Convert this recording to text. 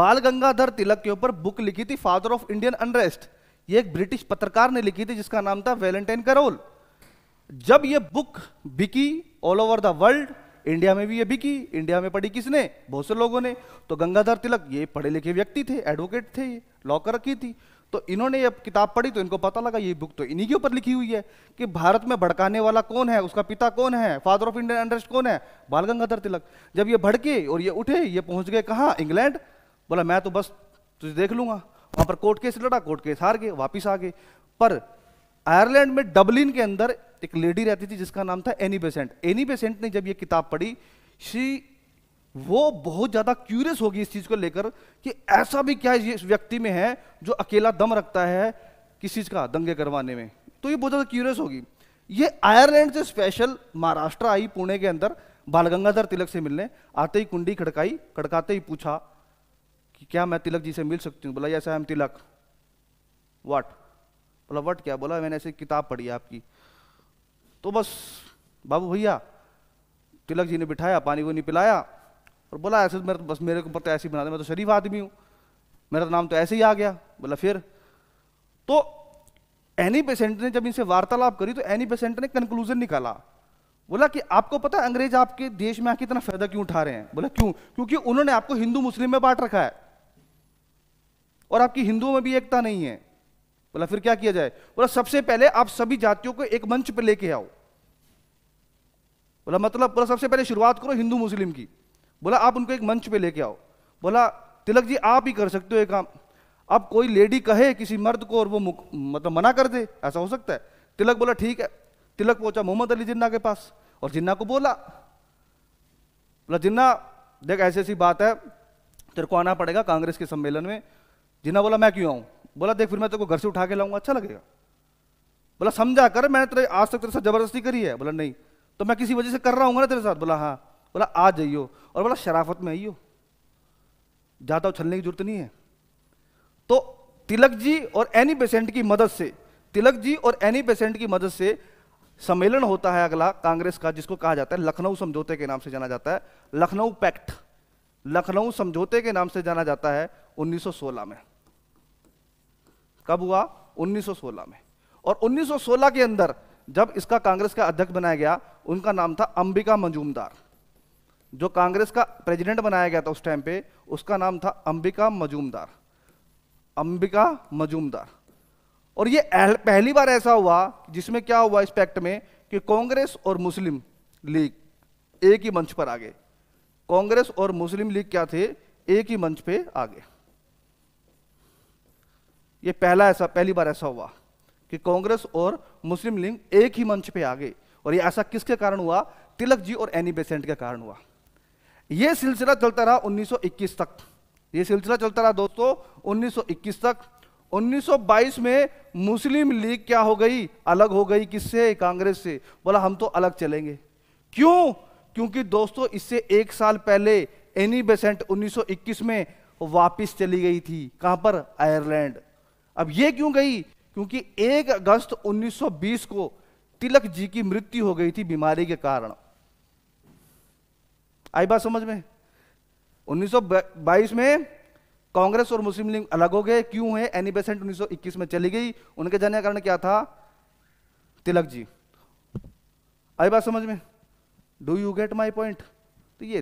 बाल गंगाधर तिलक के ऊपर बुक लिखी थी फादर ऑफ इंडियन अनरेस्ट ये एक ब्रिटिश पत्रकार ने लिखी थी जिसका नाम था वेलेंटाइन करोल जब ये बुक बिकी all over the world India में भी ये बिकी इंडिया में पढ़ी किसने बहुत से लोगों ने तो गंगाधर तिलक ये पढ़े लिखे व्यक्ति थे एडवोकेट थे ये लॉकर रखी थी तो इन्होंने ये किताब पढ़ी तो इनको पता लगा ये बुक तो इन्हीं के ऊपर लिखी हुई है कि भारत में भड़काने वाला कौन है उसका पिता कौन है फादर ऑफ इंडियन अंडरस्ट कौन है बाल गंगाधर तिलक जब ये भड़के और ये उठे ये पहुंच गए कहाँ इंग्लैंड बोला मैं तो बस तुझे देख लूंगा वहां पर कोर्ट केस लड़ा कोर्ट केस हार गए वापिस आ गए पर आयरलैंड में डबलिन के अंदर एक लेडी रहती थी जिसका नाम था एनी बेसेंट एनी बेसेंट ने जब ये किताब पढ़ी शी वो बहुत ज़्यादा क्यूरियस होगी इस चीज़ को लेकर कि ऐसा भी क्या इस व्यक्ति में है जो अकेला दम रखता है किस चीज़ का दंगे करवाने में तो ये बहुत ज़्यादा क्यूरियस होगी ये आयरलैंड से स्पेशल महाराष्ट्र आई पुणे के अंदर बाल गंगाधर तिलक से मिलने आते ही कुंडी खड़काई खड़काते ही पूछा कि क्या मैं तिलक जी से मिल सकती हूँ बोला यस आई एम तिलक वाट बोला वट क्या बोला मैंने ऐसी किताब पढ़ी आपकी तो बस बाबू भैया तिलक जी ने बिठाया पानी वो नहीं पिलाया और बोला ऐसे तो मेरे तो बस मेरे को तो ऐसे ही बना दे मैं तो शरीफ आदमी हूँ मेरा तो नाम तो ऐसे ही आ गया बोला फिर तो एनी पेशेंट ने जब इनसे वार्तालाप करी तो एनी पेशेंट ने कंक्लूजन निकाला बोला कि आपको पता है अंग्रेज आपके देश में आके इतना फायदा क्यों उठा रहे हैं बोला क्यों क्योंकि उन्होंने आपको हिंदू मुस्लिम में बांट रखा है और आपकी हिंदुओं में भी एकता नहीं है बोला फिर क्या किया जाए बोला सबसे पहले आप सभी जातियों को एक मंच पर लेके आओ बोला मतलब बोला सबसे पहले शुरुआत करो हिंदू मुस्लिम की बोला आप उनको एक मंच पे लेके आओ बोला तिलक जी आप ही कर सकते हो एक काम अब कोई लेडी कहे किसी मर्द को और वो मतलब मना कर दे ऐसा हो सकता है तिलक बोला ठीक है तिलक पहुंचा मोहम्मद अली जिन्ना के पास और जिन्ना को बोला बोला जिन्ना देख ऐसी ऐसी बात है तेरे को आना पड़ेगा कांग्रेस के सम्मेलन में जिन्ना बोला मैं क्यों आऊँ बोला देख फिर मैं तेरे को घर से उठा के लाऊंगा अच्छा लगेगा बोला समझा कर मैंने तेरे आज तक तेरे साथ जबरदस्ती करी है बोला नहीं तो मैं किसी वजह से कर रहा हूँ ना तेरे साथ बोला हाँ बोला आ जाइयो और बोला शराफत में आइयो जाता उछलने की जरूरत नहीं है तो तिलक जी और एनी पेशेंट की मदद से तिलक जी और एनी पेशेंट की मदद से सम्मेलन होता है अगला कांग्रेस का जिसको कहा जाता है लखनऊ समझौते के नाम से जाना जाता है लखनऊ पैक्ट लखनऊ समझौते के नाम से जाना जाता है 1916 में कब हुआ 1916 में और 1916 के अंदर जब इसका कांग्रेस का अध्यक्ष बनाया गया उनका नाम था अंबिका मजूमदार जो कांग्रेस का प्रेसिडेंट बनाया गया था उस टाइम पे उसका नाम था अंबिका मजूमदार अंबिका मजूमदार और ये पहली बार ऐसा हुआ जिसमें क्या हुआ इस पैक्ट में कि कांग्रेस और मुस्लिम लीग एक ही मंच पर आ गए कांग्रेस और मुस्लिम लीग क्या थे एक ही मंच पे आ गए ये पहला ऐसा पहली बार ऐसा हुआ कि कांग्रेस और मुस्लिम लीग एक ही मंच पे आ गए और ये ऐसा किसके कारण हुआ तिलक जी और एनी बेसेंट के कारण हुआ ये सिलसिला चलता रहा 1921 तक ये सिलसिला चलता रहा दोस्तों 1921 तक 1922 में मुस्लिम लीग क्या हो गई अलग हो गई किससे कांग्रेस से बोला हम तो अलग चलेंगे क्यों क्योंकि दोस्तों इससे एक साल पहले एनी बेसेंट उन्नीस में वापिस चली गई थी कहां पर आयरलैंड अब ये क्यों गई क्योंकि 1 अगस्त 1920 को तिलक जी की मृत्यु हो गई थी बीमारी के कारण आई बात समझ में 1922 में कांग्रेस और मुस्लिम लीग अलग हो गए क्यों है एनी बेसेंट 1921 में चली गई उनके जाने का कारण क्या था तिलक जी आई बात समझ में do you get my point तो ये